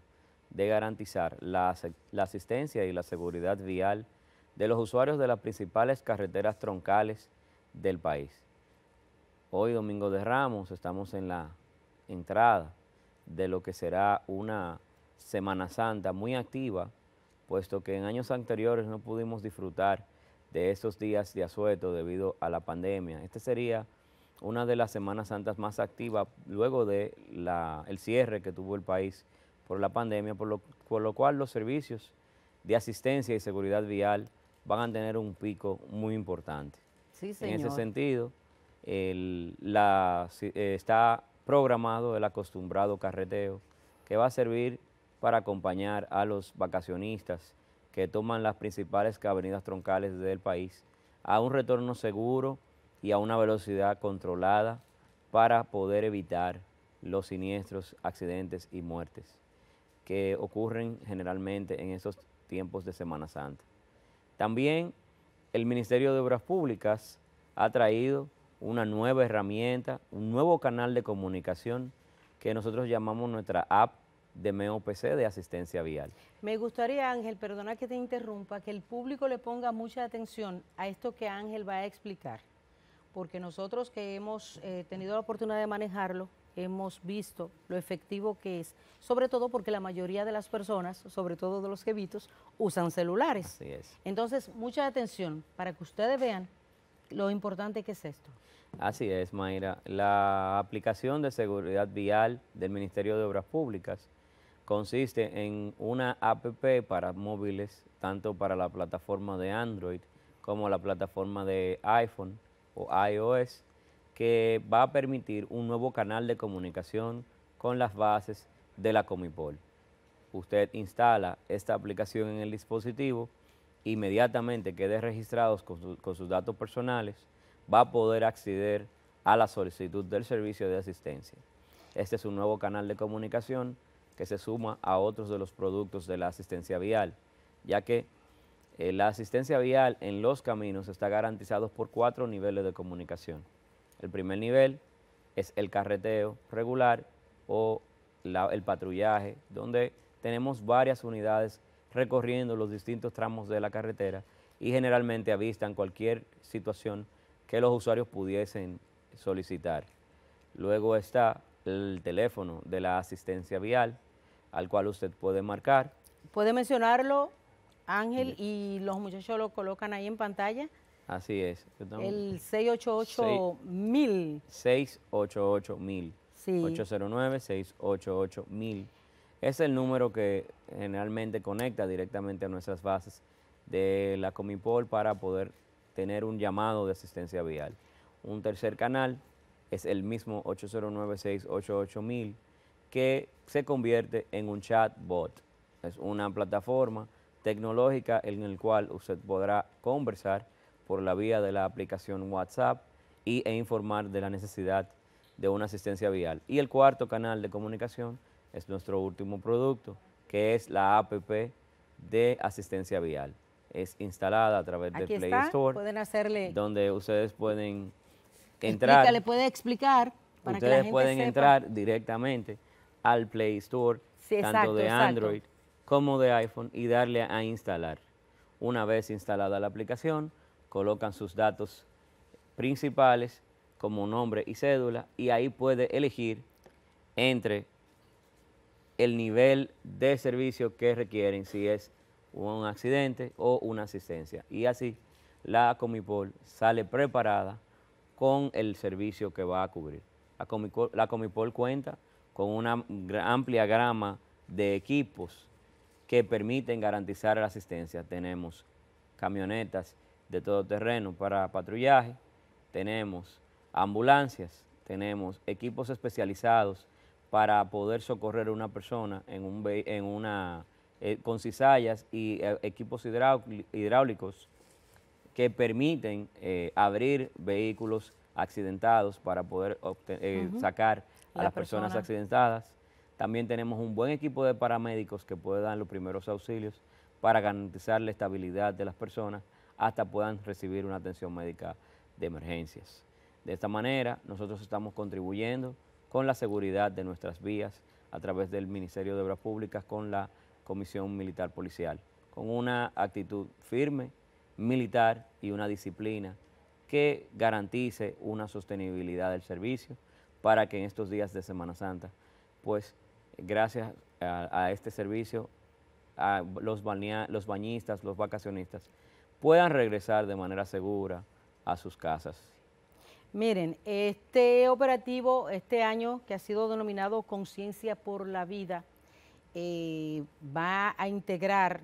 de garantizar la asistencia y la seguridad vial de los usuarios de las principales carreteras troncales del país. Hoy, Domingo de Ramos, estamos en la entrada de lo que será una Semana Santa muy activa, puesto que en años anteriores no pudimos disfrutar de esos días de asueto debido a la pandemia. Esta sería una de las Semanas Santas más activas luego del cierre que tuvo el país por la pandemia, por lo cual los servicios de asistencia y seguridad vial van a tener un pico muy importante. En ese sentido, eh, está programado el acostumbrado carreteo que va a servir para acompañar a los vacacionistas que toman las principales avenidas troncales del país a un retorno seguro y a una velocidad controlada para poder evitar los siniestros, accidentes y muertes que ocurren generalmente en esos tiempos de Semana Santa. También el Ministerio de Obras Públicas ha traído una nueva herramienta, un nuevo canal de comunicación que nosotros llamamos nuestra app de MOPC de asistencia vial. Me gustaría, Ángel, perdona que te interrumpa, que el público le ponga mucha atención a esto que Ángel va a explicar, porque nosotros que hemos eh, tenido la oportunidad de manejarlo, hemos visto lo efectivo que es, sobre todo porque la mayoría de las personas, sobre todo de los jevitos, usan celulares. Así es. Entonces, mucha atención para que ustedes vean lo importante que es esto. Así es, Mayra. La aplicación de seguridad vial del Ministerio de Obras Públicas consiste en una app para móviles, tanto para la plataforma de Android como la plataforma de iPhone o iOS que va a permitir un nuevo canal de comunicación con las bases de la Comipol. Usted instala esta aplicación en el dispositivo, inmediatamente quede registrado con, sus datos personales, va a poder acceder a la solicitud del servicio de asistencia. Este es un nuevo canal de comunicación que se suma a otros de los productos de la asistencia vial, ya que eh, la asistencia vial en los caminos está garantizada por cuatro niveles de comunicación. El primer nivel es el carreteo regular o el patrullaje, donde tenemos varias unidades recorriendo los distintos tramos de la carretera y generalmente avistan cualquier situación que los usuarios pudiesen solicitar. Luego está el teléfono de la asistencia vial, al cual usted puede marcar. ¿Puede mencionarlo, Ángel, y los muchachos lo colocan ahí en pantalla? Así es. El 688 688000. 688 Sí. 809 688 Es el número que generalmente conecta directamente a nuestras bases de la Comipol para poder tener un llamado de asistencia vial. Un tercer canal es el mismo 809 688 que se convierte en un chatbot. Es una plataforma tecnológica en la cual usted podrá conversar por la vía de la aplicación WhatsApp y, e informar de la necesidad de una asistencia vial. Y el cuarto canal de comunicación es nuestro último producto, que es la APP de asistencia vial. Es instalada a través de Play Store, pueden hacerle donde ustedes pueden entrar. le puede explicar para ustedes que la pueden entrar directamente al Play Store, tanto de Android como de iPhone, y darle a instalar. Una vez instalada la aplicación, colocan sus datos principales como nombre y cédula y ahí puede elegir entre el nivel de servicio que requieren, si es un accidente o una asistencia. Y así la Comipol sale preparada con el servicio que va a cubrir. La Comipol, cuenta con una amplia gama de equipos que permiten garantizar la asistencia. Tenemos camionetas, de todo terreno para patrullaje, tenemos ambulancias, tenemos equipos especializados para poder socorrer a una persona en, en una, eh, con cizallas y eh, equipos hidráulicos que permiten eh, abrir vehículos accidentados para poder sacar a las personas accidentadas. También tenemos un buen equipo de paramédicos que puede dar los primeros auxilios para garantizar la estabilidad de las personas hasta puedan recibir una atención médica de emergencias. De esta manera, nosotros estamos contribuyendo con la seguridad de nuestras vías a través del Ministerio de Obras Públicas con la Comisión Militar Policial, con una actitud firme, militar y una disciplina que garantice una sostenibilidad del servicio para que en estos días de Semana Santa, pues gracias a, este servicio, a los bañistas, los vacacionistas puedan regresar de manera segura a sus casas. Miren, este operativo, este año que ha sido denominado Conciencia por la Vida, eh, va a integrar,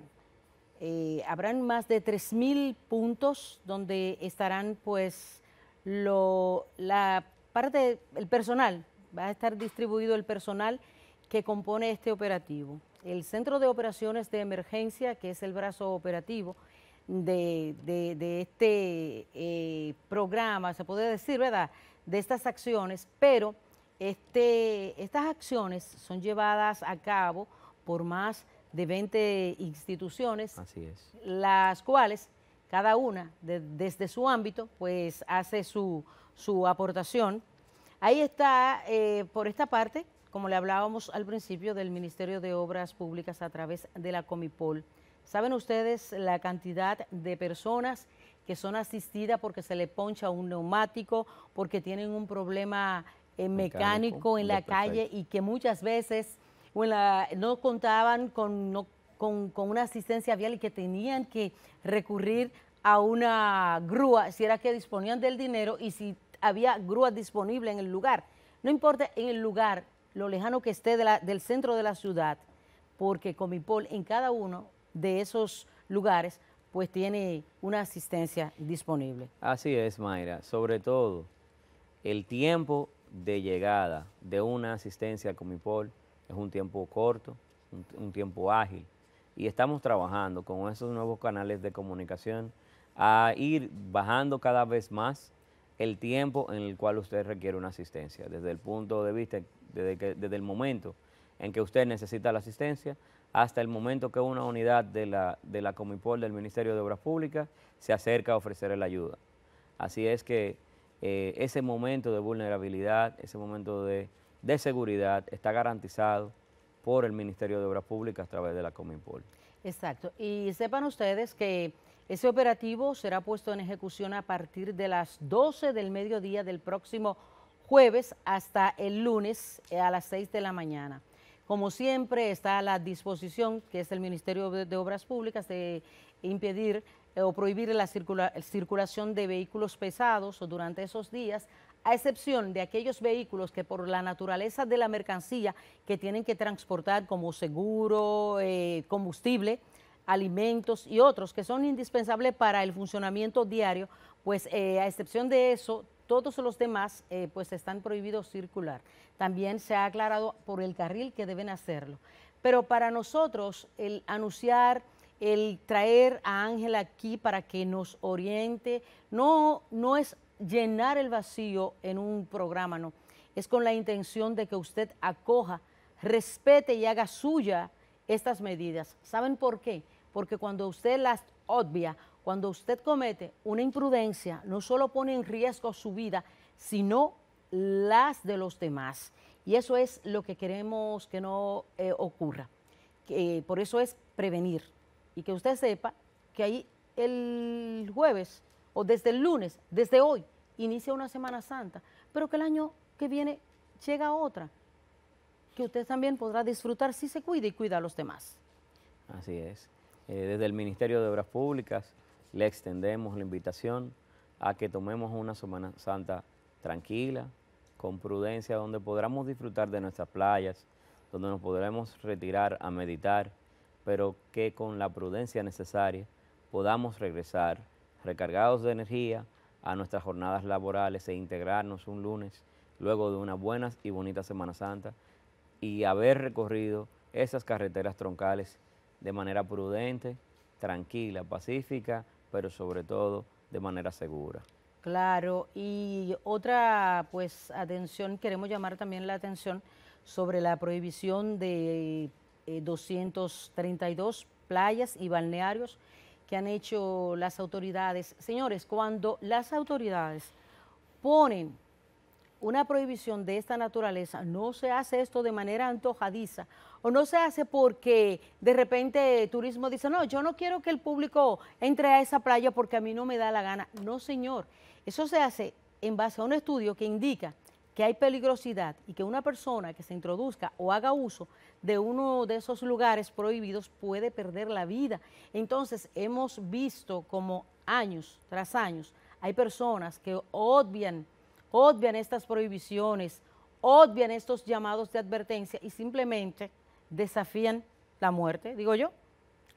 eh, habrán más de 3.000 puntos donde estarán pues lo, la parte, el personal, va a estar distribuido el personal que compone este operativo. El Centro de Operaciones de Emergencia, que es el brazo operativo, de, este eh, programa, se puede decir, ¿verdad? De estas acciones, pero este, estas acciones son llevadas a cabo por más de 20 instituciones, Así es. las cuales cada una desde su ámbito pues hace su, su aportación. Ahí está, eh, por esta parte, como le hablábamos al principio, del Ministerio de Obras Públicas a través de la Comipol ¿Saben ustedes la cantidad de personas que son asistidas porque se le poncha un neumático, porque tienen un problema eh, mecánico, en la calle y que muchas veces no contaban con, una asistencia vial y que tenían que recurrir a una grúa, si era que disponían del dinero y si había grúa disponible en el lugar. No importa en el lugar, lo lejano que esté del centro de la ciudad, porque Comipol en cada uno de esos lugares, pues tiene una asistencia disponible. Así es, Mayra. Sobre todo, el tiempo de llegada de una asistencia con Comipol es un tiempo corto, un, tiempo ágil. Y estamos trabajando con esos nuevos canales de comunicación a ir bajando cada vez más el tiempo en el cual usted requiere una asistencia, desde el punto de vista, desde, que, desde el momento en que usted necesita la asistencia, hasta el momento que una unidad de la, Comipol del Ministerio de Obras Públicas se acerca a ofrecerle la ayuda. Así es que eh, ese momento de vulnerabilidad, ese momento de, seguridad está garantizado por el Ministerio de Obras Públicas a través de la Comipol. Exacto. Y sepan ustedes que ese operativo será puesto en ejecución a partir de las 12 del mediodía del próximo jueves hasta el lunes eh, a las 6 de la mañana. Como siempre, está a la disposición, que es el Ministerio de Obras Públicas, de impedir eh, o prohibir la circulación de vehículos pesados durante esos días, a excepción de aquellos vehículos que por la naturaleza de la mercancía que tienen que transportar como seguro, eh, combustible, alimentos y otros que son indispensables para el funcionamiento diario, pues eh, a excepción de eso, todos los demás eh, pues están prohibidos circular. También se ha aclarado por el carril que deben hacerlo. Pero para nosotros el anunciar, el traer a Ángela aquí para que nos oriente, no, no es llenar el vacío en un programa, no. Es con la intención de que usted acoja, respete y haga suya estas medidas. ¿Saben por qué? Porque cuando usted las obvia cuando usted comete una imprudencia, no solo pone en riesgo su vida, sino las de los demás. Y eso es lo que queremos que no eh, ocurra. Eh, por eso es prevenir. Y que usted sepa que ahí el jueves o desde el lunes, desde hoy, inicia una Semana Santa, pero que el año que viene llega otra, que usted también podrá disfrutar si se cuida y cuida a los demás. Así es. Eh, desde el Ministerio de Obras Públicas le extendemos la invitación a que tomemos una Semana Santa tranquila, con prudencia, donde podamos disfrutar de nuestras playas, donde nos podremos retirar a meditar, pero que con la prudencia necesaria podamos regresar recargados de energía a nuestras jornadas laborales e integrarnos un lunes luego de una buena y bonita Semana Santa y haber recorrido esas carreteras troncales de manera prudente, tranquila, pacífica, pero sobre todo de manera segura. Claro, y otra pues atención, queremos llamar también la atención sobre la prohibición de 232 eh, playas y balnearios que han hecho las autoridades. Señores, cuando las autoridades ponen una prohibición de esta naturaleza, no se hace esto de manera antojadiza o no se hace porque de repente turismo dice, no, yo no quiero que el público entre a esa playa porque a mí no me da la gana. No, señor, eso se hace en base a un estudio que indica que hay peligrosidad y que una persona que se introduzca o haga uso de uno de esos lugares prohibidos puede perder la vida. Entonces hemos visto como años tras años hay personas que odian odian estas prohibiciones, odian estos llamados de advertencia y simplemente desafían la muerte, digo yo.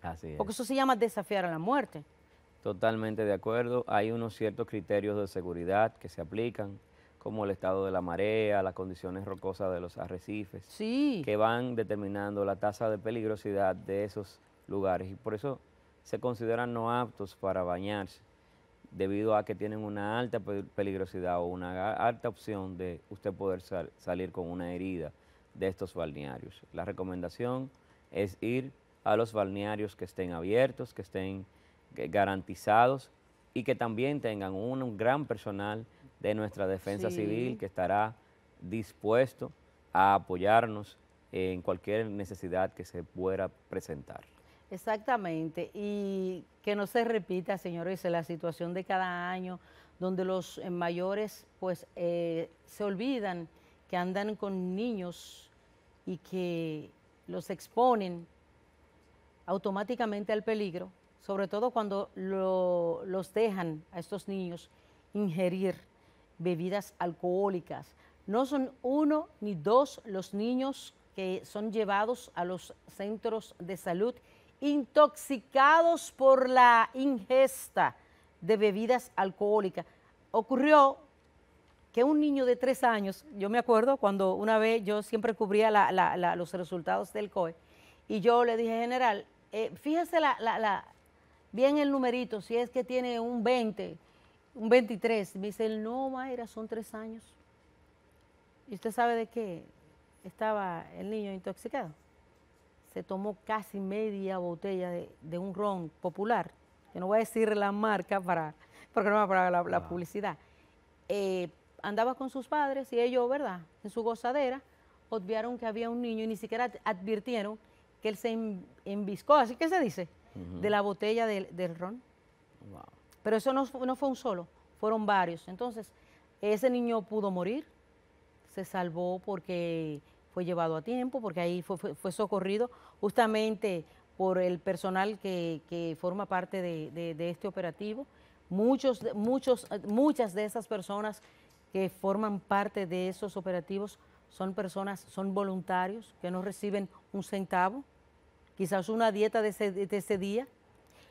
Así es. Porque eso se llama desafiar a la muerte. Totalmente de acuerdo. Hay unos ciertos criterios de seguridad que se aplican, como el estado de la marea, las condiciones rocosas de los arrecifes, que van determinando la tasa de peligrosidad de esos lugares. Y por eso se consideran no aptos para bañarse debido a que tienen una alta peligrosidad o una alta opción de usted poder salir con una herida de estos balnearios. La recomendación es ir a los balnearios que estén abiertos, que estén garantizados y que también tengan un, gran personal de nuestra defensa civil que estará dispuesto a apoyarnos en cualquier necesidad que se pueda presentar. Exactamente, y que no se repita, señores, la situación de cada año, donde los eh, mayores pues eh, se olvidan que andan con niños y que los exponen automáticamente al peligro, sobre todo cuando los dejan a estos niños ingerir bebidas alcohólicas. No son uno ni dos los niños que son llevados a los centros de salud intoxicados por la ingesta de bebidas alcohólicas. Ocurrió que un niño de tres años, yo me acuerdo cuando una vez yo siempre cubría los resultados del COE, y yo le dije, general, eh, fíjese la, bien el numerito, si es que tiene un 20, un 23. Me dice, no, Mayra, son tres años. ¿Y usted sabe de qué estaba el niño intoxicado? se tomó casi media botella de, un ron popular. que no voy a decir la marca para, porque no para la, la ah. publicidad. Eh, andaba con sus padres y ellos, ¿verdad? En su gozadera, obviaron que había un niño y ni siquiera advirtieron que él se enviscó así que se dice, de la botella del, ron. Pero eso no, no fue un solo, fueron varios. Entonces, ese niño pudo morir, se salvó porque fue llevado a tiempo porque ahí fue, socorrido justamente por el personal que, forma parte de, este operativo. Muchos, muchos, muchas de esas personas que forman parte de esos operativos son personas, son voluntarios que no reciben un centavo, quizás una dieta de ese, día,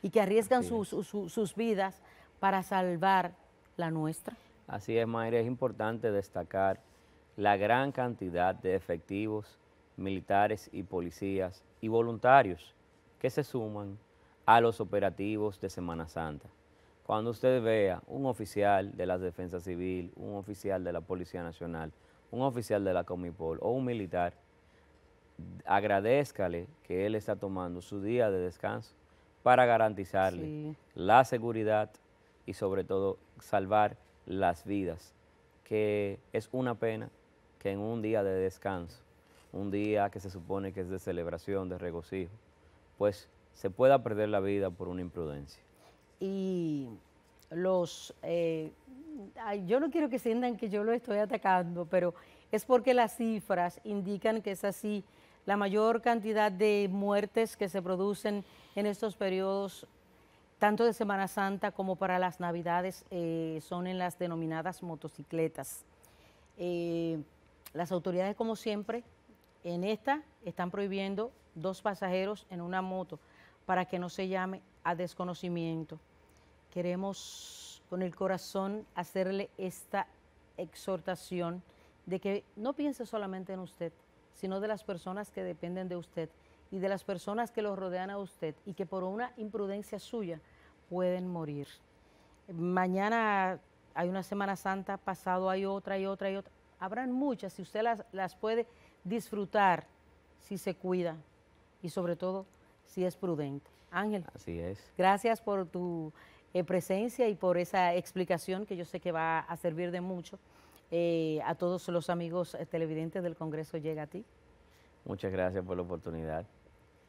y que arriesgan sus, sus vidas para salvar la nuestra. Así es, Mayra, es importante destacar la gran cantidad de efectivos militares y policías y voluntarios que se suman a los operativos de Semana Santa. Cuando usted vea un oficial de la Defensa Civil, un oficial de la Policía Nacional, un oficial de la Comipol o un militar, agradezcale que él está tomando su día de descanso para garantizarle la seguridad y sobre todo salvar las vidas, que es una pena que en un día de descanso, un día que se supone que es de celebración, de regocijo, pues se pueda perder la vida por una imprudencia. Y los, eh, yo no quiero que sientan que yo lo estoy atacando, pero es porque las cifras indican que es así. La mayor cantidad de muertes que se producen en estos periodos, tanto de Semana Santa como para las Navidades, eh, son en las denominadas motocicletas. Eh, las autoridades, como siempre, en esta están prohibiendo dos pasajeros en una moto para que no se llame a desconocimiento. Queremos con el corazón hacerle esta exhortación de que no piense solamente en usted, sino de las personas que dependen de usted y de las personas que lo rodean a usted y que por una imprudencia suya pueden morir. Mañana hay una Semana Santa, pasado hay otra y otra y otra habrán muchas si usted las, puede disfrutar si se cuida y sobre todo si es prudente. Ángel. Así es. Gracias por tu eh, presencia y por esa explicación que yo sé que va a servir de mucho eh, a todos los amigos eh, televidentes del Congreso Llega a ti. Muchas gracias por la oportunidad.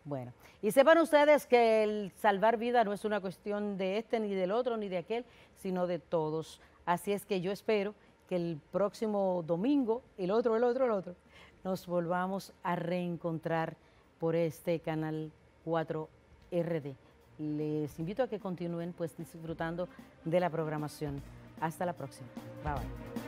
Bueno, y sepan ustedes que el salvar vida no es una cuestión de este, ni del otro, ni de aquel, sino de todos. Así es que yo espero que el próximo domingo, el otro, el otro, el otro, nos volvamos a reencontrar por este canal 4RD. Les invito a que continúen pues disfrutando de la programación. Hasta la próxima. Bye bye.